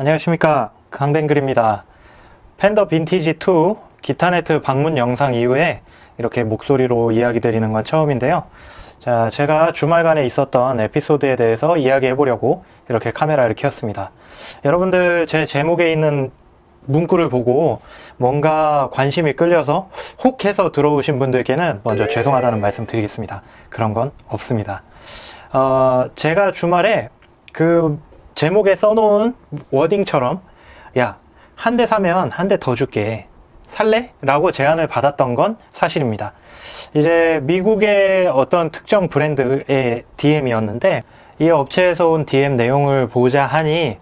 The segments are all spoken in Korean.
안녕하십니까 강뱅글입니다 팬더 빈티지2 기타네트 방문 영상 이후에 이렇게 목소리로 이야기 드리는 건 처음인데요 자 제가 주말간에 있었던 에피소드에 대해서 이야기해 보려고 이렇게 카메라를 켰습니다 여러분들 제 제목에 있는 문구를 보고 뭔가 관심이 끌려서 혹 해서 들어오신 분들께는 먼저 죄송하다는 말씀 드리겠습니다 그런 건 없습니다 어, 제가 주말에 그 제목에 써놓은 워딩처럼 야 한 대 사면 한 대 더 줄게 살래? 라고 제안을 받았던 건 사실입니다. 이제 미국의 어떤 특정 브랜드의 DM이었는데 이 업체에서 온 DM 내용을 보자 하니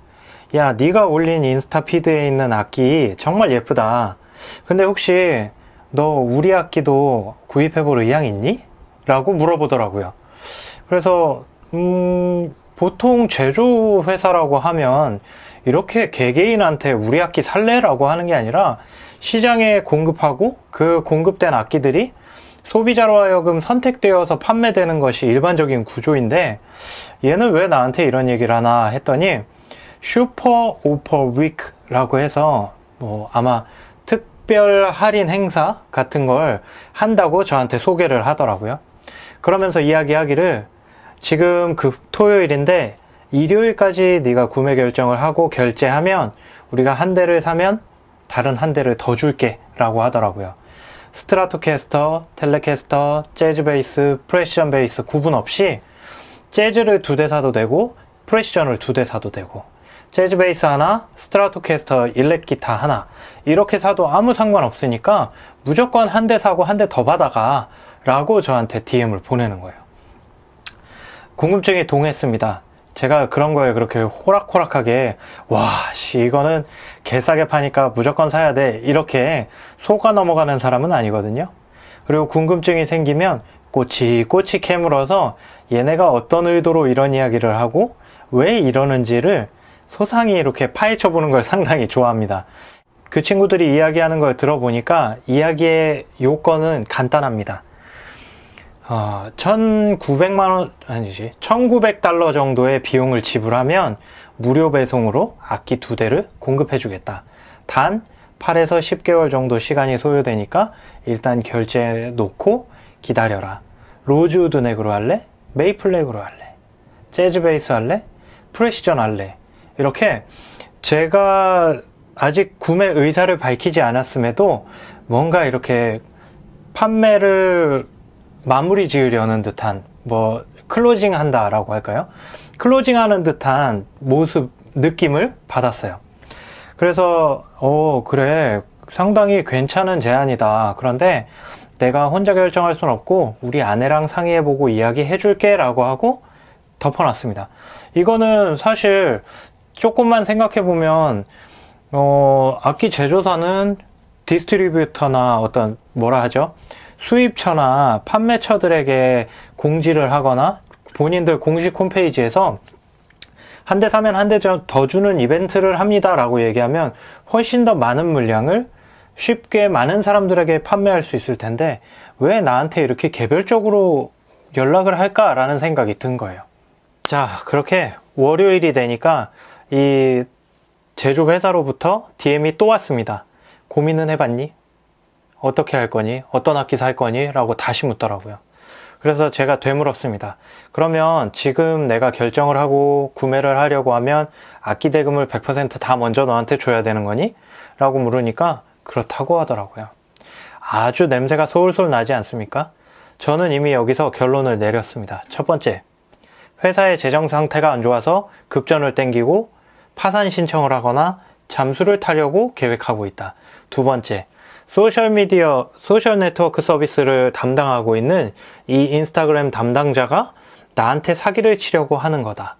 야 네가 올린 인스타 피드에 있는 악기 정말 예쁘다. 근데 혹시 너 우리 악기도 구입해볼 의향 있니? 라고 물어보더라고요. 그래서 음 보통 제조회사라고 하면 이렇게 개개인한테 우리 악기 살래라고 하는 게 아니라 시장에 공급하고 그 공급된 악기들이 소비자로 하여금 선택되어서 판매되는 것이 일반적인 구조인데 얘는 왜 나한테 이런 얘기를 하나 했더니 슈퍼 오퍼 위크라고 해서 뭐 아마 특별 할인 행사 같은 걸 한다고 저한테 소개를 하더라고요. 그러면서 이야기하기를 지금 그 토요일인데 일요일까지 네가 구매 결정을 하고 결제하면 우리가 한 대를 사면 다른 한 대를 더 줄게 라고 하더라고요. 스트라토캐스터, 텔레캐스터, 재즈 베이스, 프레시션 베이스 구분 없이 재즈를 두 대 사도 되고 프레시션을두 대 사도 되고 재즈 베이스 하나, 스트라토캐스터 일렉 기타 하나 이렇게 사도 아무 상관 없으니까 무조건 한 대 사고 한 대 더 받아가 라고 저한테 DM을 보내는 거예요. 궁금증이 동했습니다. 제가 그런 거에 그렇게 호락호락하게 와, 씨 이거는 개싸게 파니까 무조건 사야 돼 이렇게 속아 넘어가는 사람은 아니거든요. 그리고 궁금증이 생기면 꼬치꼬치 캐물어서 얘네가 어떤 의도로 이런 이야기를 하고 왜 이러는지를 소상히 이렇게 파헤쳐 보는 걸 상당히 좋아합니다. 그 친구들이 이야기하는 걸 들어보니까 이야기의 요건은 간단합니다. 어, 아, 1900만 원 아니지 1900달러 정도의 비용을 지불하면 무료 배송으로 악기 두 대를 공급해 주겠다 단 8에서 10개월 정도 시간이 소요되니까 일단 결제해 놓고 기다려라 로즈우드 넥으로 할래? 메이플 넥으로 할래? 재즈 베이스 할래? 프레시전 할래? 이렇게 제가 아직 구매 의사를 밝히지 않았음에도 뭔가 이렇게 판매를 마무리 지으려는 듯한 뭐 클로징 한다라고 할까요? 클로징 하는 듯한 모습 느낌을 받았어요. 그래서 어 그래 상당히 괜찮은 제안이다. 그런데 내가 혼자 결정할 순 없고 우리 아내랑 상의해보고 이야기해 줄게 라고 하고 덮어놨습니다. 이거는 사실 조금만 생각해보면 어, 악기 제조사는 디스트리뷰터나 어떤 뭐라 하죠? 수입처나 판매처들에게 공지를 하거나 본인들 공식 홈페이지에서 한 대 사면 한 대 더 주는 이벤트를 합니다라고 얘기하면 훨씬 더 많은 물량을 쉽게 많은 사람들에게 판매할 수 있을 텐데 왜 나한테 이렇게 개별적으로 연락을 할까라는 생각이 든 거예요. 자, 그렇게 월요일이 되니까 이 제조회사로부터 DM이 또 왔습니다. 고민은 해봤니? 어떻게 할 거니? 어떤 악기 살 거니? 라고 다시 묻더라고요. 그래서 제가 되물었습니다. 그러면 지금 내가 결정을 하고 구매를 하려고 하면 악기 대금을 100%다 먼저 너한테 줘야 되는 거니? 라고 물으니까 그렇다고 하더라고요. 아주 냄새가 솔솔 나지 않습니까? 저는 이미 여기서 결론을 내렸습니다. 첫 번째, 회사의 재정 상태가 안 좋아서 급전을 땡기고 파산 신청을 하거나 잠수를 타려고 계획하고 있다. 두 번째, 소셜미디어, 소셜 네트워크 서비스를 담당하고 있는 이 인스타그램 담당자가 나한테 사기를 치려고 하는 거다.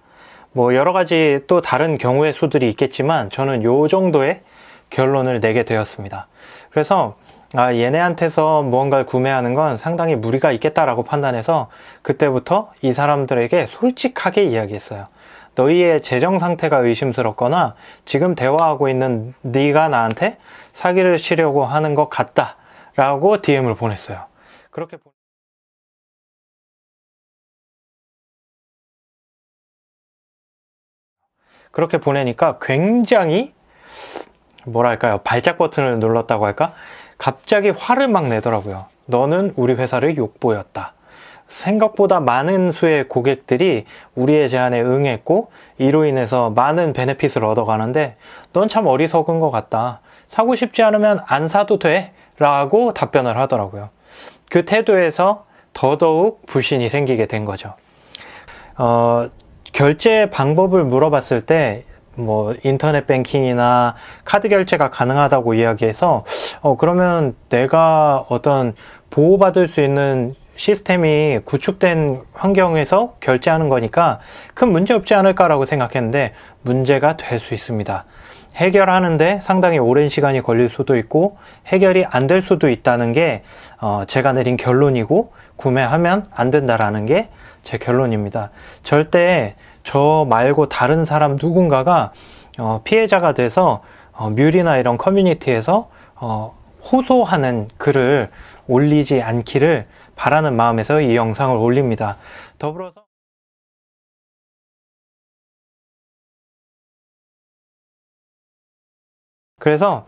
뭐 여러 가지 또 다른 경우의 수들이 있겠지만 저는 요 정도의 결론을 내게 되었습니다. 그래서 아, 얘네한테서 무언가를 구매하는 건 상당히 무리가 있겠다라고 판단해서 그때부터 이 사람들에게 솔직하게 이야기했어요. 너희의 재정 상태가 의심스럽거나 지금 대화하고 있는 네가 나한테 사기를 치려고 하는 것 같다 라고 DM을 보냈어요. 그렇게 보... 그렇게 보내니까 굉장히 뭐랄까요 발작 버튼을 눌렀다고 할까 갑자기 화를 막 내더라고요 너는 우리 회사를 욕보였다 생각보다 많은 수의 고객들이 우리의 제안에 응했고 이로 인해서 많은 베네핏을 얻어가는데 넌 참 어리석은 것 같다. 사고 싶지 않으면 안 사도 돼 라고 답변을 하더라고요. 그 태도에서 더더욱 불신이 생기게 된 거죠. 어, 결제 방법을 물어봤을 때 뭐 인터넷 뱅킹이나 카드 결제가 가능하다고 이야기해서 어, 그러면 내가 어떤 보호받을 수 있는 시스템이 구축된 환경에서 결제하는 거니까 큰 문제 없지 않을까라고 생각했는데 문제가 될 수 있습니다. 해결하는데 상당히 오랜 시간이 걸릴 수도 있고 해결이 안 될 수도 있다는 게어 제가 내린 결론이고 구매하면 안 된다라는 게 제 결론입니다. 절대 저 말고 다른 사람 누군가가 어 피해자가 돼서 어 뮬이나 이런 커뮤니티에서 어, 호소하는 글을 올리지 않기를 바라는 마음에서 이 영상을 올립니다. 더불어서 그래서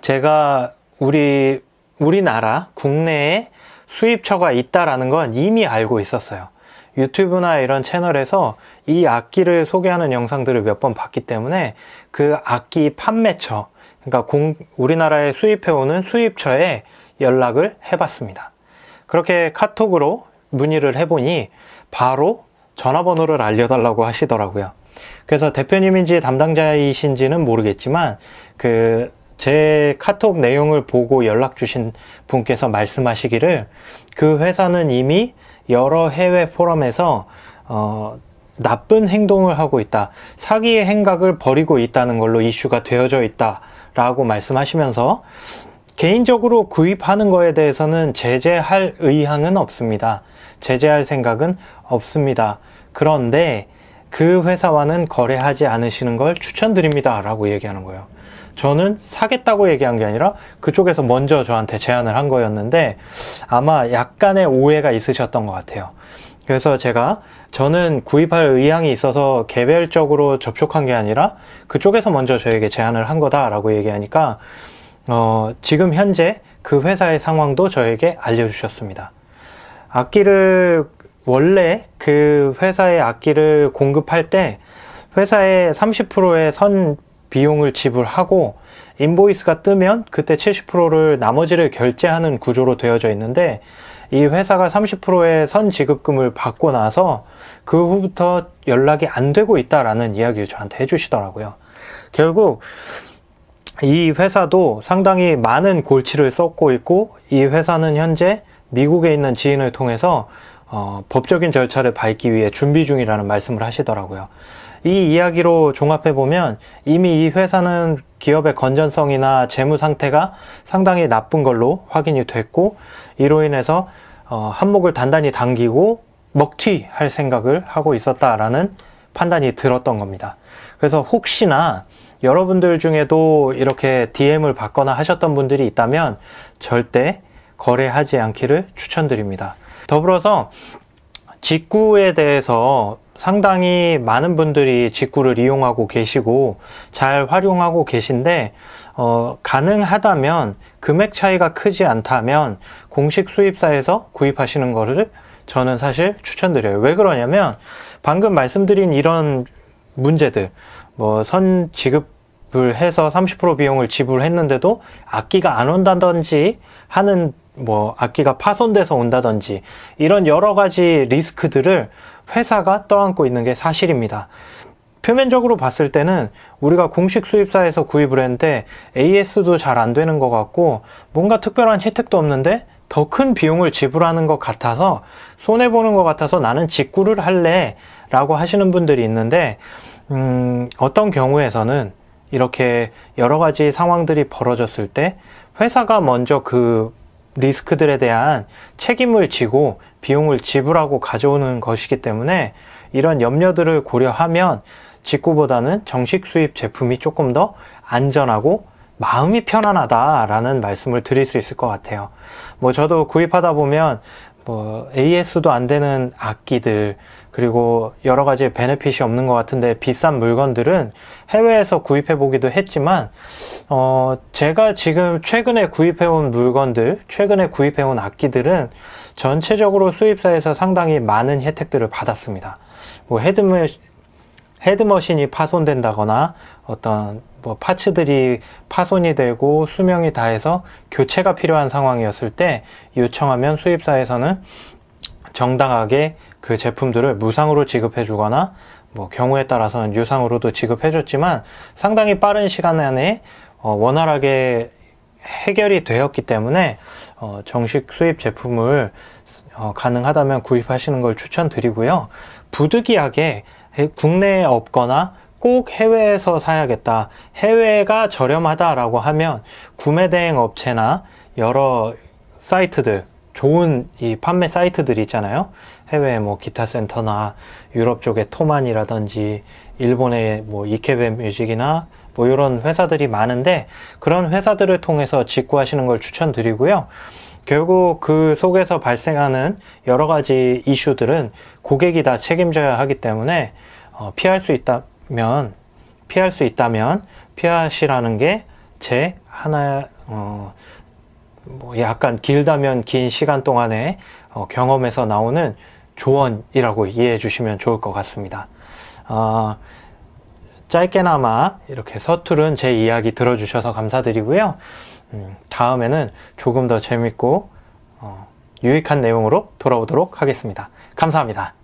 제가 우리 우리나라 국내에 수입처가 있다라는 건 이미 알고 있었어요. 유튜브나 이런 채널에서 이 악기를 소개하는 영상들을 몇 번 봤기 때문에 그 악기 판매처, 그러니까 공, 우리나라에 수입해오는 수입처에 연락을 해봤습니다. 그렇게 카톡으로 문의를 해보니 바로 전화번호를 알려달라고 하시더라고요. 그래서 대표님인지 담당자이신지는 모르겠지만 그 제 카톡 내용을 보고 연락 주신 분께서 말씀하시기를 그 회사는 이미 여러 해외 포럼에서 어, 나쁜 행동을 하고 있다. 사기의 행각을 벌이고 있다는 걸로 이슈가 되어져 있다. 라고 말씀하시면서 개인적으로 구입하는 거에 대해서는 제재할 의향은 없습니다. 제재할 생각은 없습니다. 그런데 그 회사와는 거래하지 않으시는 걸 추천드립니다. 라고 얘기하는 거예요. 저는 사겠다고 얘기한 게 아니라 그쪽에서 먼저 저한테 제안을 한 거였는데 아마 약간의 오해가 있으셨던 것 같아요. 그래서 제가 저는 구입할 의향이 있어서 개별적으로 접촉한 게 아니라 그쪽에서 먼저 저에게 제안을 한 거다라고 얘기하니까 어, 지금 현재 그 회사의 상황도 저에게 알려주셨습니다. 악기를 원래 그 회사의 악기를 공급할 때 회사의 30%의 선 비용을 지불하고 인보이스가 뜨면 그때 70%를 나머지를 결제하는 구조로 되어져 있는데 이 회사가 30%의 선 지급금을 받고 나서 그 후부터 연락이 안 되고 있다라는 이야기를 저한테 해주시더라고요. 결국 이 회사도 상당히 많은 골치를 썩고 있고 이 회사는 현재 미국에 있는 지인을 통해서 어, 법적인 절차를 밟기 위해 준비 중이라는 말씀을 하시더라고요. 이 이야기로 종합해 보면 이미 이 회사는 기업의 건전성이나 재무 상태가 상당히 나쁜 걸로 확인이 됐고 이로 인해서 어, 한목을 단단히 당기고 먹튀할 생각을 하고 있었다라는 판단이 들었던 겁니다. 그래서 혹시나 여러분들 중에도 이렇게 DM을 받거나 하셨던 분들이 있다면 절대 거래하지 않기를 추천드립니다. 더불어서 직구에 대해서 상당히 많은 분들이 직구를 이용하고 계시고 잘 활용하고 계신데 어, 가능하다면 금액 차이가 크지 않다면 공식 수입사에서 구입하시는 것을 저는 사실 추천드려요. 왜 그러냐면 방금 말씀드린 이런 문제들, 뭐 선 지급을 해서 30% 비용을 지불했는데도 악기가 안 온다든지 하는 뭐 악기가 파손돼서 온다든지 이런 여러 가지 리스크들을 회사가 떠안고 있는 게 사실입니다. 표면적으로 봤을 때는 우리가 공식 수입사에서 구입을 했는데 AS도 잘 안 되는 것 같고 뭔가 특별한 혜택도 없는데 더큰 비용을 지불하는 것 같아서 손해보는 것 같아서 나는 직구를 할래 라고 하시는 분들이 있는데 음, 어떤 경우에서는 이렇게 여러 가지 상황들이 벌어졌을 때 회사가 먼저 그 리스크들에 대한 책임을 지고 비용을 지불하고 가져오는 것이기 때문에 이런 염려들을 고려하면 직구보다는 정식 수입 제품이 조금 더 안전하고 마음이 편안하다라는 말씀을 드릴 수 있을 것 같아요. 뭐 저도 구입하다 보면 뭐 AS도 안 되는 악기들 그리고 여러 가지 베네핏이 없는 것 같은데 비싼 물건들은 해외에서 구입해 보기도 했지만 어 제가 지금 최근에 구입해 온 물건들 최근에 구입해 온 악기들은 전체적으로 수입사에서 상당히 많은 혜택들을 받았습니다. 뭐 헤드메, 헤드머신이 파손된다거나 어떤 뭐 파츠들이 파손이 되고 수명이 다해서 교체가 필요한 상황이었을 때 요청하면 수입사에서는 정당하게 그 제품들을 무상으로 지급해 주거나 뭐 경우에 따라서는 유상으로도 지급해 줬지만 상당히 빠른 시간 안에 어 원활하게 해결이 되었기 때문에 어 정식 수입 제품을 어 가능하다면 구입하시는 걸 추천드리고요. 부득이하게 국내에 없거나 꼭 해외에서 사야겠다. 해외가 저렴하다라고 하면 구매 대행 업체나 여러 사이트들 좋은 이 판매 사이트들이 있잖아요. 해외 뭐 기타 센터나 유럽 쪽에 토만이라든지 일본의 뭐 이케베 뮤직이나 뭐 이런 회사들이 많은데 그런 회사들을 통해서 직구하시는 걸 추천드리고요. 결국 그 속에서 발생하는 여러 가지 이슈들은 고객이 다 책임져야 하기 때문에 어, 피할 수 있다면 피할 수 있다면 피하시라는 게 제 하나 어, 뭐 약간 길다면 긴 시간 동안의 어, 경험에서 나오는 조언이라고 이해해 주시면 좋을 것 같습니다. 어, 짧게나마 이렇게 서툴은제 이야기 들어주셔서 감사드리고요. 음, 다음에는 조금 더 재밌고 어, 유익한 내용으로 돌아오도록 하겠습니다. 감사합니다.